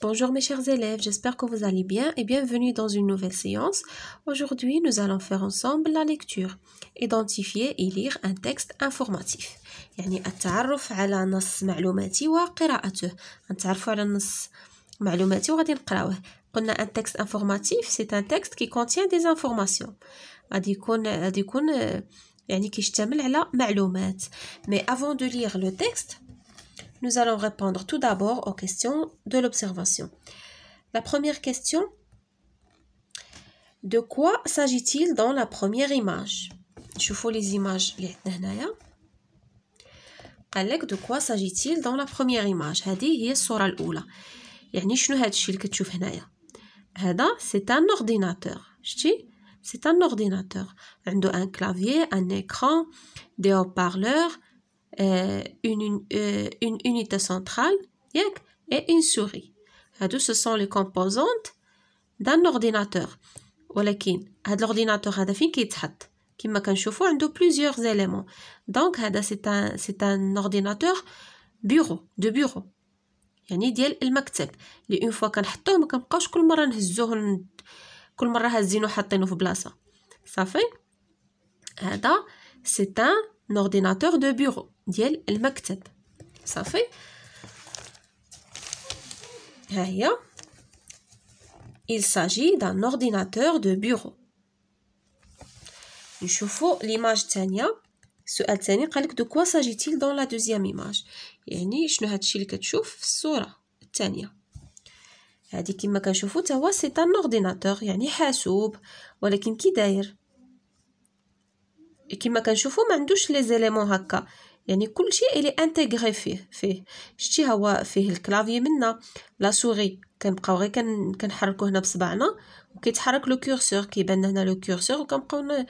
Bonjour mes chers élèves, j'espère que vous allez bien et bienvenue dans une nouvelle séance. Aujourd'hui, nous allons faire ensemble la lecture, identifier et lire un texte informatif. يعني التعرف على نص معلوماتي وقراءته على معلوماتي un texte informatif c'est un texte qui contient des informations يعني كيشتمل على mais avant de lire le texte nous allons répondre tout d'abord aux questions de l'observation. La première question, de quoi s'agit-il dans la première image Je vous les images. de quoi s'agit-il dans la première image C'est un ordinateur. C'est un ordinateur. un clavier un écran des haut parleurs une, une unité centrale et une souris هادو ce sont les composantes d'un ordinateur ولكن هاد l'ordinateur هذا فين كيتحط كما كنشوفوا عنده plusieurs éléments donc هذا c'est un c'est un ordinateur bureau de bureau يعني ديال المكتب اللي اون فوا كنحطوه ما كنبقاوش كل مره نهزوه كل مره هازينو حاطينه في بلاصه صافي هذا سي ان ordinateur de bureau. D'elle, elle m'accepte. Ça fait Réya. Hein. Il s'agit d'un ordinateur de bureau. Je chauffe l'image de Tsenia. Sur elle, je calcule de quoi s'agit-il dans la deuxième image. Je ne suis pas chillé que de chauffer sur Tsenia. Elle dit c'est un ordinateur. Je ne suis pas soup. Voilà qui est كما كنشوفو ما عندوش لي زيليمون هكا يعني كل شيء الي انتغري فيه فيه شتي هو فيه الكلافي منا لا سوري كنبقاو غير كنحركو هنا بصبعنا وكيتحرك لو كورسور كيبان هنا لو كورسور وكنبقاو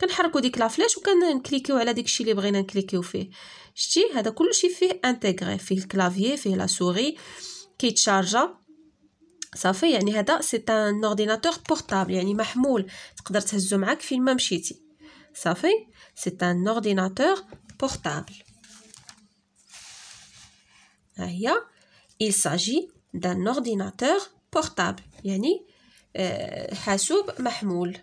كنحركو ديك لا فلاش وكنكليكيو على داكشي اللي بغينا نكليكيو فيه شتي هذا كلشي فيه انتغري فيه الكلافي فيه لا سوري كيتشارجا صافي يعني هذا سي ان اورديناتور بورتابل يعني محمول تقدر تهزو معاك فين ما مشيتي Ça fait, c'est un ordinateur portable. Il s'agit d'un ordinateur portable. Yani, euh, Hasub Mahmoul.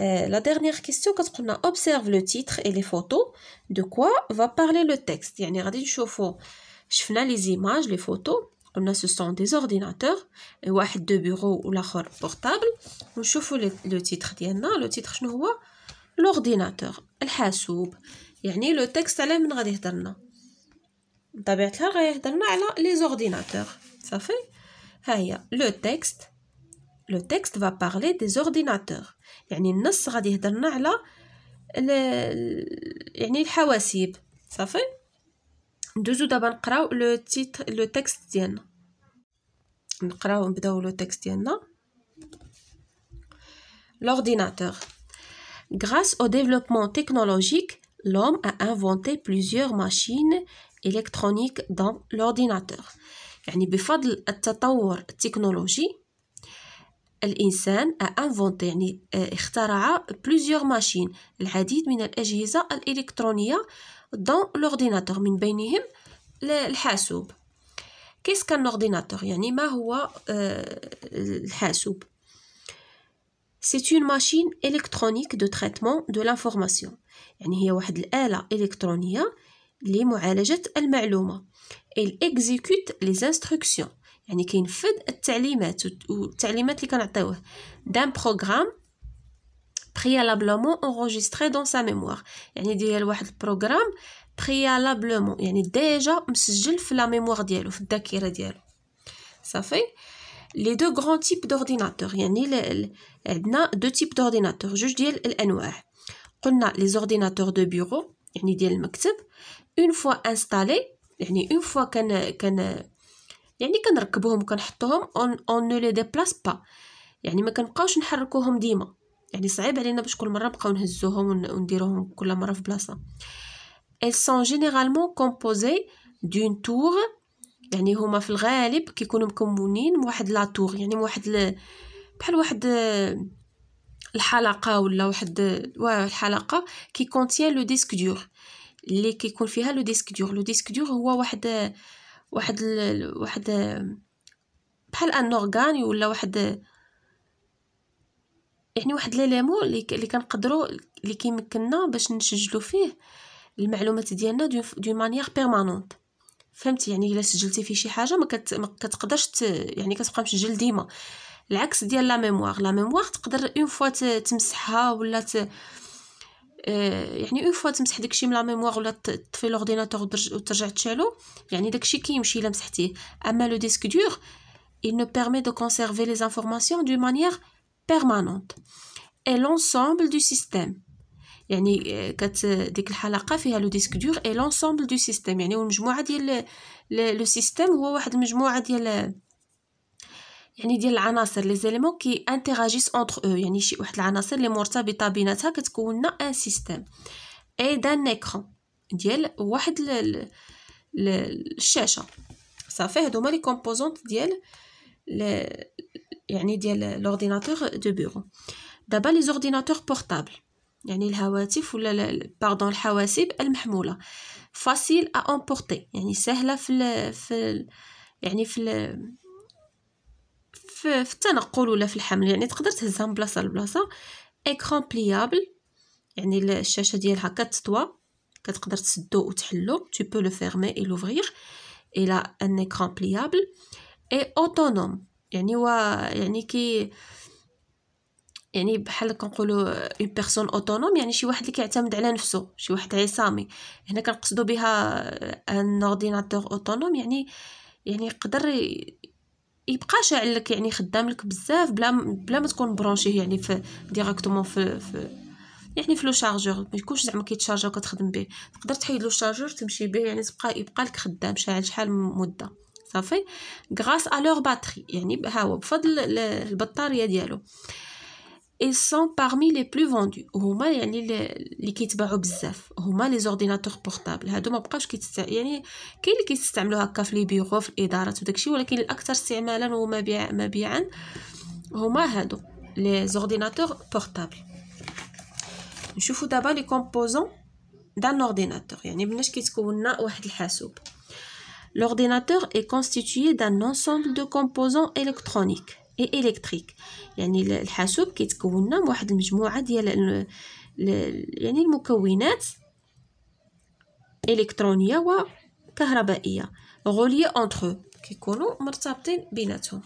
Euh, la dernière question, quand on observe le titre et les photos, de quoi va parler le texte Yani, les images, les photos. قلنا سو سون دي زورديناتور واحد دو بيرو والاخر بورتابل ونشوفوا لو تيتغ ديالنا لو تيتغ شنو هو لورديناتور الحاسوب يعني لو تيكست على من غادي يهضرنا بطبيعه الحال غادي يهضرنا على لي زورديناتور صافي ها هي لو تيكست لو تيكست فا بارلي دي زورديناتور يعني النص غادي يهضرنا على يعني الحواسيب صافي ندوزو دابا نقراو لو تيت لو تيكست ديالنا نقراو نبداو لو تيكست ديالنا l'ordinateur grâce au développement technologique l'homme a inventé plusieurs machines électroniques dans l'ordinateur يعني بفضل التطور التكنولوجي الإنسان a inventé يعني اخترع plusieurs machines العديد من الأجهزة الإلكترونية دون لورديناتور من بينهم الحاسوب كيس كان لورديناتور يعني ما هو الحاسوب سي اون ماشين الكترونيك دو تريتمون دو لانفورماسيون يعني هي واحد الآلة إلكترونية لمعالجة المعلومة. ال اكزيكوت لي instructions. يعني كينفذ التعليمات والتعليمات اللي كنعطيوه. d'un بروغرام préalablement enregistré dans sa mémoire يعني ديال واحد البروغرام préalablement يعني ديجا مسجل في لا ميموار ديالو في الذاكره ديالو صافي لي دو غران تيب دورديناتور يعني عندنا دو تيب دورديناتور جوج ديال الانواع قلنا لي زورديناتور دو بيرو يعني ديال المكتب اون فوا انستالي يعني اون فوا كان كان يعني كنركبوهم وكنحطوهم اون اون نو لي ديبلاس با يعني ما كنبقاوش نحركوهم ديما يعني صعيب علينا باش كل مره نبقاو نهزوهم ونديروهم كل مره في بلاصه elles sont généralement composées d'une tour يعني هما في الغالب كيكونوا مكونين من واحد لا تور يعني من واحد بحال واحد الحلقه ولا واحد الحلقه كي كونتيان لو ديسك دور اللي كيكون فيها لو ديسك دور لو ديسك دور هو واحد واحد واحد بحال ان اورغان ولا واحد يعني واحد ليليمون اللي كنقدروا اللي كيمكننا باش نسجلوا فيه المعلومات ديالنا دو دي مانيير بيرمانونت فهمتي يعني الا سجلتي في شي حاجه ما, كتقدرش ت... يعني كتبقى مسجل ديما العكس ديال لا ميموار لا ميموار تقدر اون فوا تمسحها ولا ت... آه، يعني اون فوا تمسح داكشي من لا ميموار ولا تطفي لورديناتور وترجع تشالو يعني داكشي كيمشي الا مسحتيه اما لو ديسك دور il ne permet de conserver les informations d'une manière permanente et l'ensemble du système يعني euh, كت ديك الحلقه فيها لو ديسك دور اي لونسومبل دو سيستيم يعني المجموعه ديال لو سيستيم هو واحد المجموعه ديال يعني ديال العناصر لي زيليمون كي انتيراجيس اونتر او يعني شي واحد العناصر لي مرتبطه بيناتها كتكون لنا ان سيستيم اي دان ايكرون ديال واحد ل... ل... ل... الشاشه صافي هادو هما لي كومبوزونط ديال ل... يعني ديال لورديناتور دو بيرو دابا لي زورديناتور بورتابل يعني الهواتف ولا باردون الحواسيب المحموله فاسيل ا امبورتي يعني سهله في الـ في الـ يعني في الـ في, في التنقل ولا في الحمل يعني تقدر تهزها من بلاصه لبلاصه ايكران بليابل يعني الشاشه ديالها كتطوى كتقدر تسدو وتحلو tu peux le fermer et l'ouvrir il a un écran pliable et autonome يعني هو يعني كي يعني بحال كنقولوا اون بيرسون اوتونوم يعني شي واحد اللي كيعتمد على نفسه شي واحد عصامي هنا كنقصدوا بها ان اورديناتور اوتونوم يعني يعني يقدر يبقى شاعلك يعني خدام لك بزاف بلا بلا ما تكون برونشيه يعني في ديريكتومون في, في يعني في لو شارجور ما يكونش زعما كيتشارجا وكتخدم به تقدر تحيد لو شارجور تمشي به يعني تبقى يبقى لك خدام شاعل شحال من مده صافي غراس ا لور باتري يعني ها هو بفضل البطاريه ديالو اي سون بارمي لي بلو فوندو هما يعني اللي كيتباعوا بزاف هما لي زورديناتور بورتابل هادو ما بقاوش كيتستع يعني كاين اللي كيستعملوا هكا في لي بيرو في الادارات وداكشي ولكن الاكثر استعمالا ومبيعا مبيعا هما هادو لي زورديناتور بورتابل نشوفوا دابا لي كومبوزون دان اورديناتور يعني بلاش كيتكون لنا واحد الحاسوب L'ordinateur est constitué d'un ensemble de composants électroniques et électriques. يعني الحاسوب كيتكون من واحد المجموعه ديال يعني المكونات إلكترونية وكهربائية غولية اونتر كيكونوا مرتبطين بيناتهم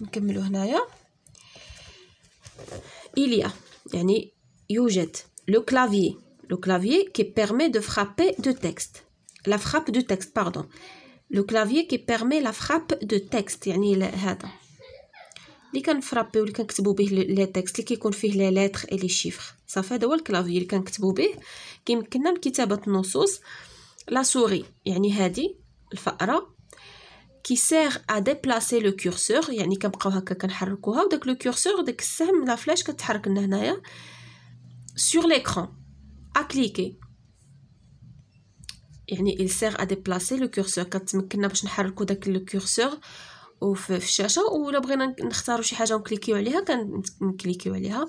نكملوا هنايا إليا يعني يوجد لو كلافيي لو كلافيي كي بيرمي دو فرابي دو texte. la frappe de texte pardon لو clavier كي بيرمي la frappe دو texte يعني هذا اللي كنفرابيو اللي كنكتبوا به لي تيكست اللي كيكون فيه لي ليتر اي لي شيفر صافي هذا هو الكلافيي اللي كنكتبوا به كيمكننا من كتابه النصوص لا سوري يعني هادي الفأرة كي سير ا ديبلاسي لو كورسور يعني كنبقاو هكا كنحركوها وداك لو كورسور داك السهم لا فلاش كتحرك لنا هنايا سور ليكرون ا كليكي يعني il sert à déplacer le curseur كتمكننا باش نحركو داك لو كورسور وفي الشاشه ولا بغينا نختاروا شي حاجه ونكليكيو عليها كنكليكيو عليها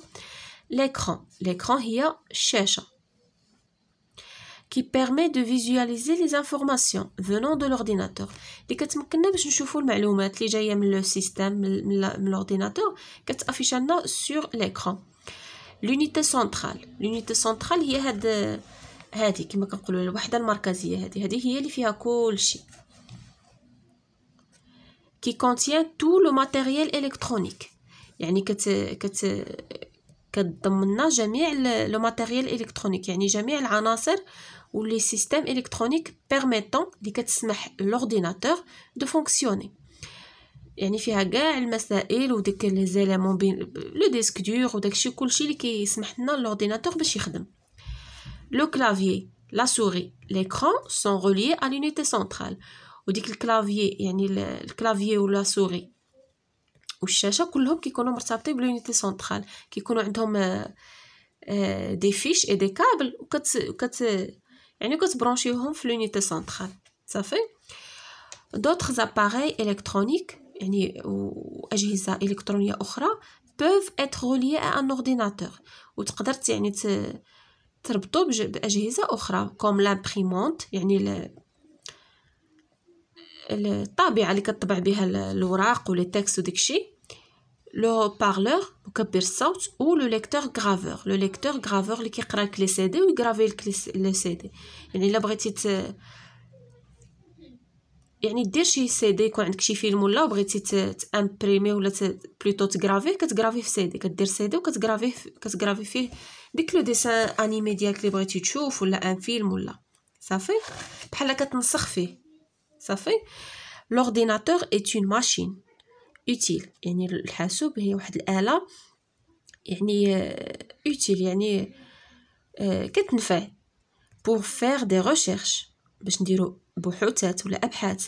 l'écran l'écran هي الشاشه qui permet de visualiser les informations venant de l'ordinateur اللي كتمكننا باش نشوفوا المعلومات اللي جايه من لو سيستيم من لورديناتور كتافيشا لنا سور ليكران لونيتي سنترال لونيتي سنترال هي هاد هذه كما كنقولوا الوحده المركزيه هذه هذه هي اللي فيها كلشي كي كونتيان تو لو ماتيريال الكترونيك يعني كت كت كتضمن جميع لو ماتيريال الكترونيك يعني جميع العناصر ولي سيستيم الكترونيك بيرميتون اللي كتسمح لورديناتور دو فونكسيوني يعني فيها كاع المسائل وديك لي زيليمون بين لو ديسك دور وداكشي كلشي اللي كيسمح لنا لورديناتور باش يخدم le clavier la souris l'écran sont reliés à l'unité centrale وديك الكلافيي يعني الكلافيي ولا سوري والشاشه كلهم كيكونوا مرتبطين بلونيتي سنترال كيكونوا عندهم دي فيش اي دي كابل وكت كت يعني كتبرونشيهم في لونيتي سنترال صافي دوطخ اباري الكترونيك يعني واجهزه الكترونيه اخرى peuvent être reliées à un ordinateur وتقدر يعني ت... تربطو باجهزه اخرى كوم لامبريمونت يعني ل... الطابعه اللي كطبع بها الوراق ولي تيكست وداكشي لو بارلور مكبر الصوت و لو ليكتور غرافور لو ليكتور غرافور اللي كيقرا لك لي سي دي ويغرافي لك لي سي دي يعني الا بغيتي ت... يعني دير شي سي دي يكون عندك شي فيلم ولا بغيتي تامبريمي ولا ت... بلوتو تغرافي كتغرافي في سي دي كدير سي دي وكتغرافيه كتغرافي فيه ديك لو ديسان انيمي ديالك اللي بغيتي تشوف ولا ان فيلم ولا صافي بحال كتنسخ فيه صافي لورديناتور ايت اون ماشين اوتيل يعني الحاسوب هي واحد الاله يعني اوتيل آه، يعني آه، كتنفع بور فير دي ريغيرش باش نديرو بحوثات ولا ابحاث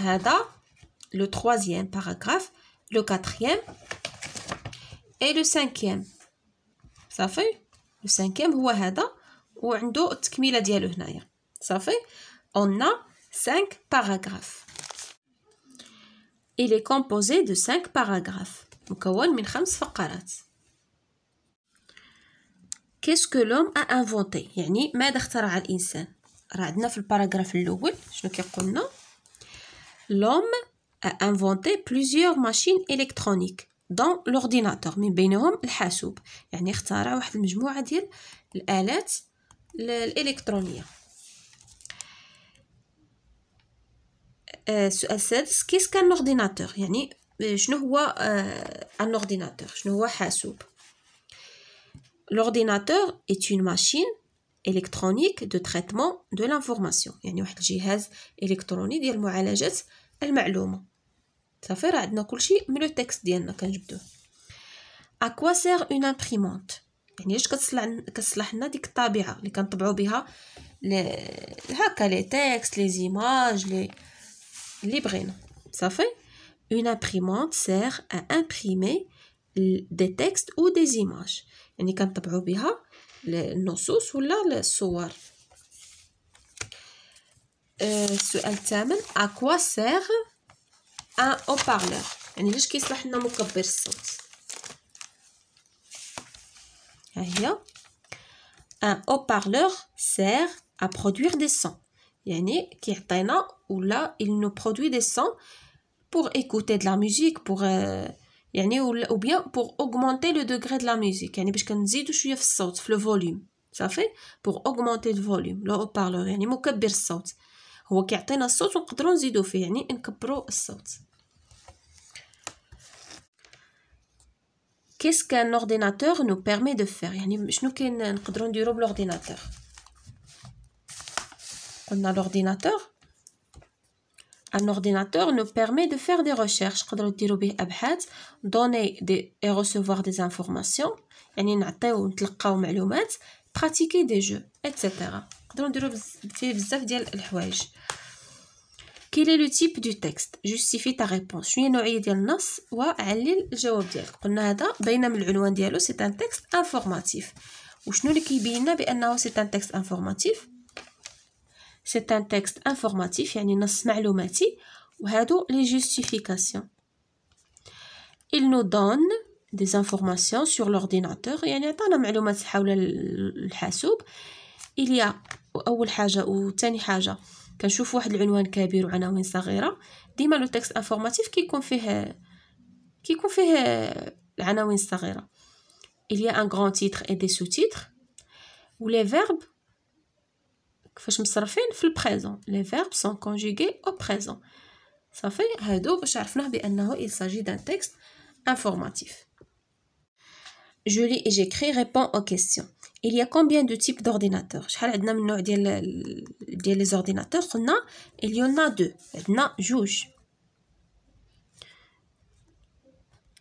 هذا لو troisième باراغراف لو quatrième اي لو سانكيام صافي لو سانكيام هو هذا وعنده التكميلة ديالو هنايا صافي on a 5 paragraphes il est composé de 5 paragraphes مكون من خمس فقرات كيس كو لوم ا انفونتي يعني ماذا اخترع الانسان راه عندنا في الباراغراف الاول شنو كيقولنا L'homme a inventé plusieurs machines électroniques dans l'ordinateur. Mais il y a des choses qui sont les chassoubles. Il y a qui Il a Qu'est-ce qu'un ordinateur Je ne vois un ordinateur. Je ne vois pas L'ordinateur est une machine. إلكترونيك دو تريتمون دو لانفورماسيون يعني واحد الجهاز إلكتروني ديال معالجة المعلومة صافي راه عندنا كلشي من لو تيكست ديالنا كنجبدوه اكوا سير اون امبريمونت يعني اش كتصلح كتصلح لنا ديك الطابعه اللي كنطبعوا بها هكا لي تيكست لي زيماج لي اللي بغينا صافي اون امبريمونت سير ا امبريمي دي تيكست او دي زيماج يعني كنطبعوا بها Les sous ou là, le soirs. Euh, ce terme, à quoi sert un haut-parleur un haut-parleur sert à produire des sons. Il y a là, il nous produit des sons pour écouter de la musique, pour. Euh, يعني ولا او بيان بور اوغمونتي لو دوغري دو لا يعني باش كنزيدو شويه في الصوت في لو فوليوم صافي بور اوغمونتي الفوليوم لو بارلور يعني مكبر الصوت هو كيعطينا الصوت ونقدروا نزيدو فيه يعني نكبروا الصوت qu'est-ce qu'un ordinateur nous permet de faire يعني شنو كاين نقدروا نديرو بالورديناتور قلنا l'ordinateur Un ordinateur nous permet de faire des recherches, de donner des, et recevoir des informations, pratiquer des jeux, etc. Quel est le type du texte Justifie ta réponse. C'est un texte informatif. C'est un texte informatif. C'est un texte informatif, يعني نص معلوماتي. وهادو les justifications. Il nous donne des informations sur l'ordinateur يعني عطانا معلومات حول الحاسوب il y a اول حاجه وثاني حاجه كنشوف واحد العنوان كبير وعناوين صغيره ديما لو تكست انفورماتيف كيكون فيه كيكون فيه العناوين الصغيره il y a un grand titre et des sous-titres ou les verbes كيفاش مصرفين في conjugués لي présent. سون كونجوغي او il s'agit d'un texte informatif je lis et j'écris répond aux questions il y a combien de types d'ordinateurs il y en a deux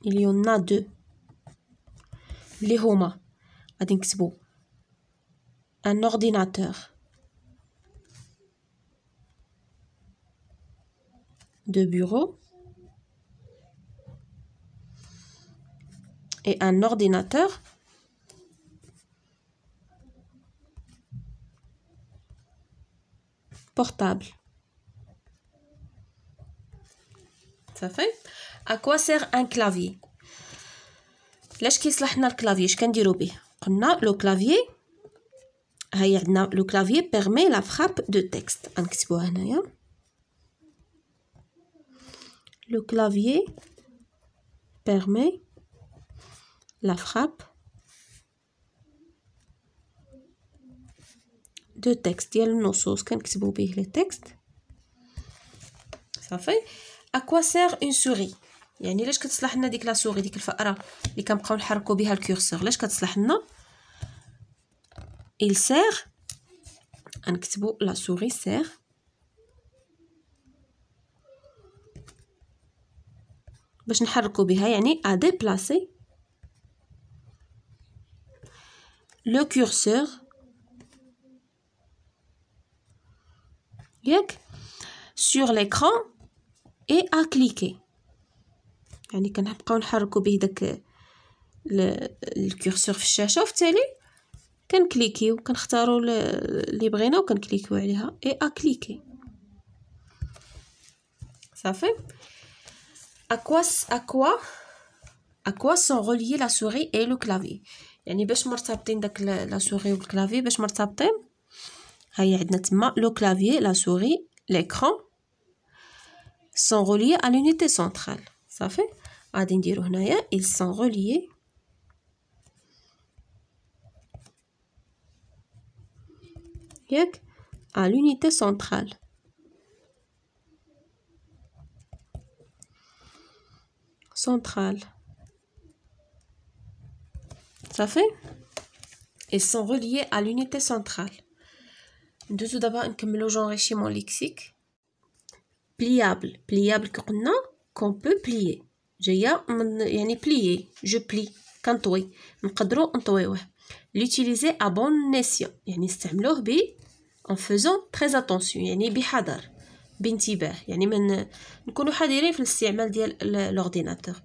il y en a deux لي هما un ordinateur de bureau et un ordinateur. Portable. Ça fait À quoi sert un clavier quest clavier Je On a le clavier. Euh, le clavier permet la frappe de texte. Le clavier permet la frappe دو تكست ديال النصوص كنكتبو به لي تكست صافي اكوا سير اون سوري يعني لاش كتصلح لنا ديك لا سوري ديك الفأرة اللي كنبقاو نحركو بها الكورسور لاش كتصلح لنا il sert أنكتبو لا سوري باش نحركو بها يعني ا ديبلاسي لو كورسور ياك سور ليكران اي ا كليكي يعني كنبقاو نحركو به داك الكورسور في الشاشه التالي كنكليكيو كنختارو اللي بغينا وكنكليكيو عليها اي ا كليكي صافي à quoi à quoi à quoi sont reliés la souris et le clavier يعني باش مرتبطين داك لا سوري والكلافي باش مرتبطين هاي عندنا تما لو كلافي لا سوري ليكرون سون روليي ا لونيتي سنترال صافي غادي نديرو هنايا ils sont reliés ياك à l'unité centrale centrale. Ça fait Ils sont reliés à l'unité centrale. De tout d'abord, comme le lexique. Pliable. Pliable qu'on a, qu'on peut plier. J'ai plié, je plie. en نقدروا نطويوه l'utiliser à bon escient يعني en faisant très attention يعني بحذر l'ordinateur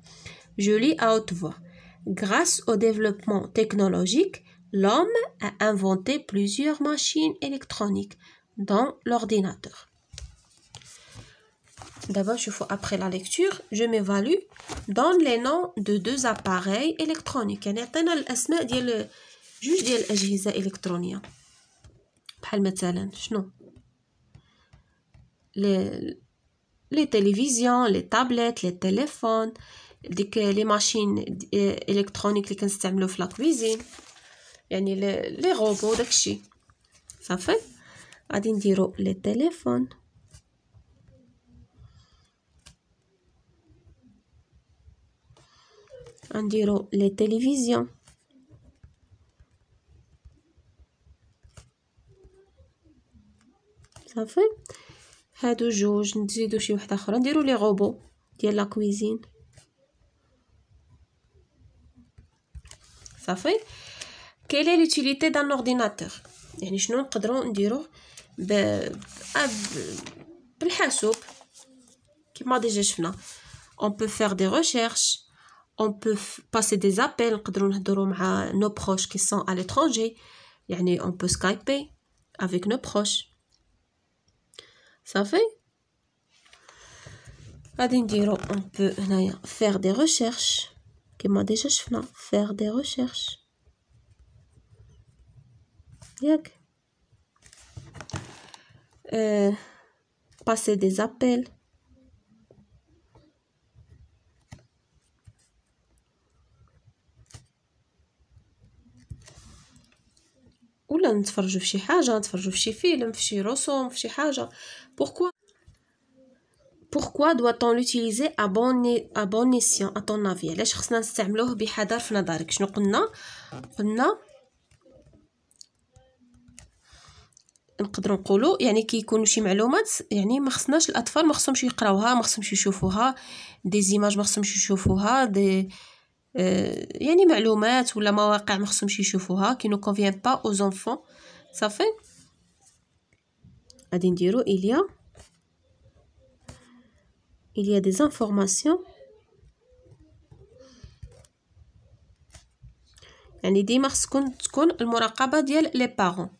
je lis à haute voix grâce au développement technologique l'homme a inventé plusieurs machines électroniques dans l'ordinateur D'abord, je fais après la lecture, je m'évalue, dans les noms de deux appareils électroniques. يعني عطينا الأسماء ديال جوج ديال الأجهزة الإلكترونية. بحال مثلا شنو؟ les télévisions, les tablettes, les téléphones, les machines euh, électroniques qui installent la cuisine, les robots, ça fait? Adin les téléphones, adin les télévisions, ça fait? هادو جوج نزيدو شي وحده اخرى نديرو لي غوبو ديال لا كويزين صافي كاين لي لوتيليتي دان اورديناتور يعني شنو نقدروا نديروه ب... بالحاسوب كما ديجا شفنا اون بو فير دي ريغيرش اون بو باسي دي زابيل نقدروا نهضروا مع نو بروش كي سون ا يعني اون بو سكايبي افيك نو بروش ça fait on peut euh, faire des recherches qui m'a déjà fait faire des recherches euh, passer des appels on نتفرجوا فيلم Pourquoi بوركوا دوا طون لوتيليزي ا بون ا بون نيسيون ا طون افي علاش خصنا نستعملوه بحذر في نظرك شنو قلنا قلنا نقدروا نقولوا يعني كيكونوا شي معلومات يعني ما خصناش الاطفال ما خصهمش يقراوها ما خصهمش يشوفوها دي زيماج ما خصهمش يشوفوها دي آه يعني معلومات ولا مواقع ما خصهمش يشوفوها كي نو كونفيان با او زونفون صافي il y a il y a des informations pas les parents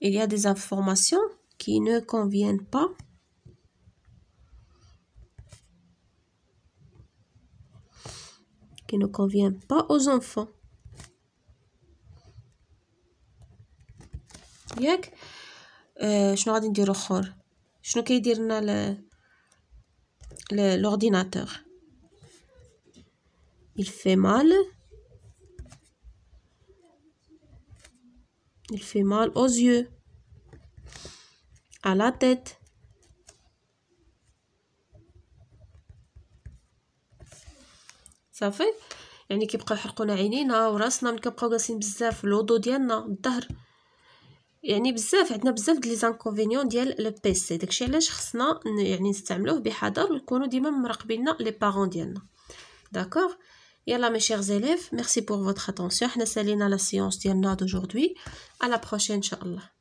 il y a des informations qui ne conviennent pas qui ne conviennent pas aux enfants آه شنو غادي نديرو اخر شنو كيدير لنا لورديناتور il fait mal il fait mal aux yeux à la tête صافي يعني كيبقاو يحرقونا عينينا وراسنا ملي كنبقاو جالسين بزاف لودو ديالنا الظهر يعني بزاف عندنا بزاف ديال لي زانكونفينيون ديال لو بي سي داكشي علاش خصنا يعني نستعملوه بحذر ونكونوا ديما مراقبين لي بارون ديالنا داكوغ يلا مي chers زيليف ميرسي pour فوتر اتونسيون حنا سالينا لا سيونس ديالنا دوجوردي à لا بروشين ان شاء الله